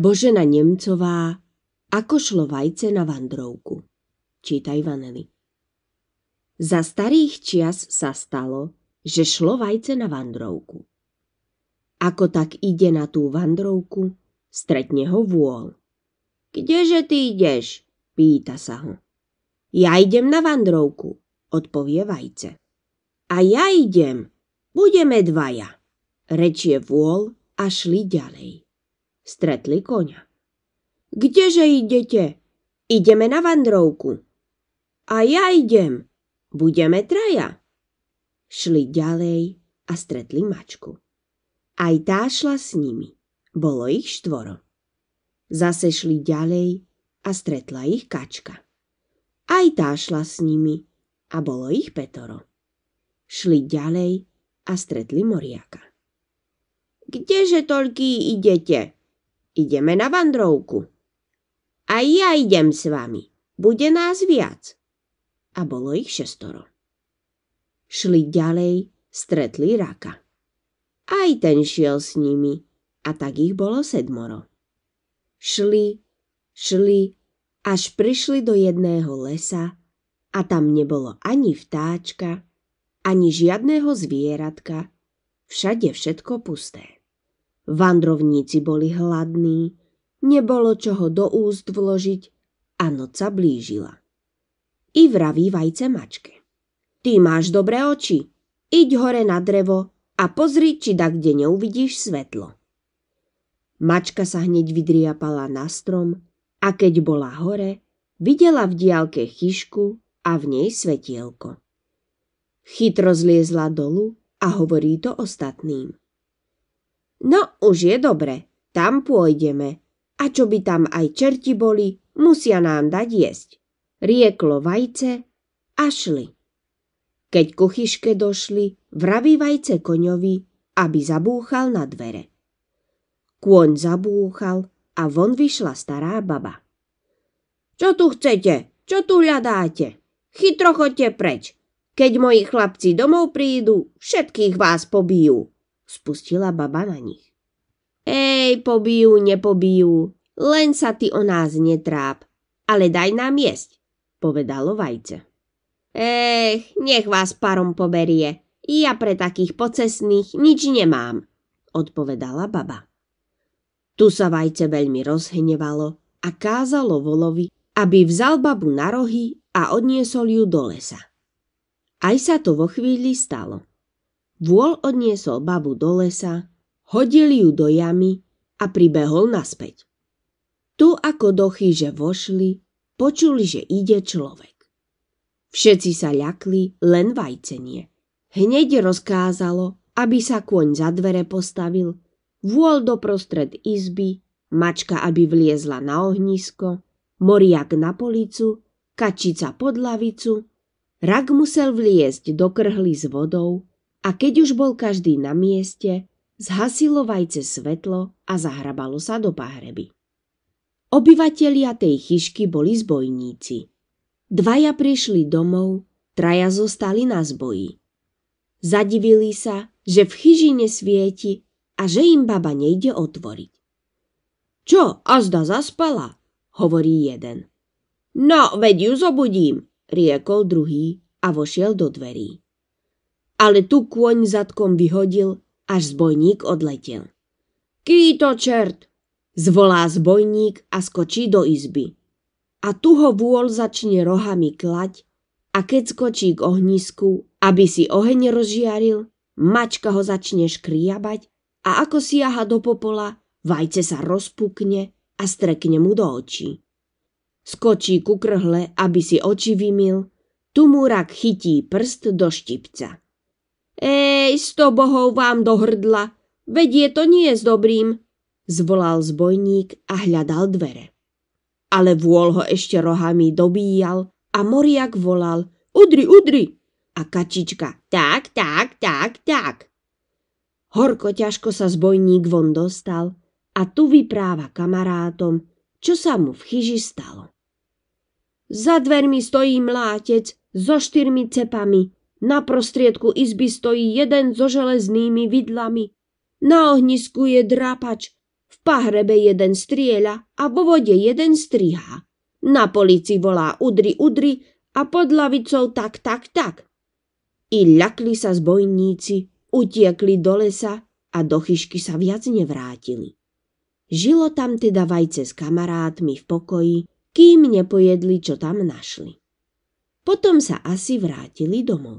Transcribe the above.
Božena Nemcová Ako šlo vajce na vandrovku Čítaj Vanely Za starých čias sa stalo, že šlo vajce na vandrovku. Ako tak ide na tú vandrovku, stretne ho vôľ. Kdeže ty ideš? Pýta sa ho. Ja idem na vandrovku, odpovie vajce. A ja idem, budeme dvaja, rečie vôľ a šli ďalej stretli koňa. Kdeže idete? Ideme na vandrovku. A ja idem. Budeme traja. Šli ďalej a stretli mačku. Aj tá šla s nimi. Bolo ich štvoro. Zase šli ďalej a stretla ich kačka. Aj tá šla s nimi a bolo ich petoro. Šli ďalej a stretli moriaka. Kdeže toľký idete? ideme na vandrovku. A ja idem s vami, bude nás viac. A bolo ich šestoro. Šli ďalej, stretli raka. Aj ten šiel s nimi a tak ich bolo sedmoro. Šli, šli, až prišli do jedného lesa a tam nebolo ani vtáčka, ani žiadného zvieratka, všade všetko pusté. Vandrovníci boli hladní, nebolo čoho do úst vložiť a noc sa blížila. I vraví vajce mačke. Ty máš dobré oči, iď hore na drevo a pozri, či da kde neuvidíš svetlo. Mačka sa hneď vydriapala na strom a keď bola hore, videla v diálke chyšku a v nej svetielko. Chytro zliezla dolu a hovorí to ostatným. No už je dobre, tam pôjdeme. A čo by tam aj čerti boli, musia nám dať jesť. Rieklo vajce a šli. Keď kuchyške došli, vraví vajce koňovi, aby zabúchal na dvere. Kôň zabúchal a von vyšla stará baba. Čo tu chcete? Čo tu hľadáte? Chytro chodte preč. Keď moji chlapci domov prídu, všetkých vás pobijú spustila baba na nich. Ej, pobijú, nepobijú, len sa ty o nás netráp, ale daj nám jesť, povedalo vajce. Ech, nech vás parom poberie, ja pre takých pocesných nič nemám, odpovedala baba. Tu sa vajce veľmi rozhnevalo a kázalo volovi, aby vzal babu na rohy a odniesol ju do lesa. Aj sa to vo chvíli stalo. Vôľ odniesol babu do lesa, hodil ju do jamy a pribehol naspäť. Tu ako do chýže vošli, počuli, že ide človek. Všetci sa ľakli, len vajcenie. Hneď rozkázalo, aby sa kôň za dvere postavil, vôľ doprostred izby, mačka, aby vliezla na ohnisko, moriak na policu, kačica pod lavicu, rak musel vliezť do krhly s vodou, a keď už bol každý na mieste, zhasilo vajce svetlo a zahrabalo sa do pahreby. Obyvatelia tej chyšky boli zbojníci. Dvaja prišli domov, traja zostali na zboji. Zadivili sa, že v chyži nesvieti a že im baba nejde otvoriť. Čo, azda zaspala, hovorí jeden. No, veď ju zobudím, riekol druhý a vošiel do dverí ale tu kôň zadkom vyhodil, až zbojník odletel. Kýto čert! Zvolá zbojník a skočí do izby. A tu ho vôľ začne rohami klať a keď skočí k ohnisku, aby si oheň rozžiaril, mačka ho začne škriabať a ako siaha do popola, vajce sa rozpukne a strekne mu do očí. Skočí ku krhle, aby si oči vymil, tu mu rak chytí prst do štipca. Ej, sto bohov vám do hrdla, vedie to nie s dobrým, zvolal zbojník a hľadal dvere. Ale vôľ ho ešte rohami dobíjal a moriak volal Udri, udri! A kačička Tak, tak, tak, tak. Horko ťažko sa zbojník von dostal a tu vypráva kamarátom, čo sa mu v chyži stalo. Za dvermi stojí mlátec so štyrmi cepami na prostriedku izby stojí jeden so železnými vidlami. Na ohnisku je drápač, v pahrebe jeden strieľa a vo vode jeden strihá. Na polici volá udri, udri a pod lavicou tak, tak, tak. I ľakli sa zbojníci, utiekli do lesa a do chyšky sa viac nevrátili. Žilo tam teda vajce s kamarátmi v pokoji, kým nepojedli, čo tam našli. Potom sa asi vrátili domov.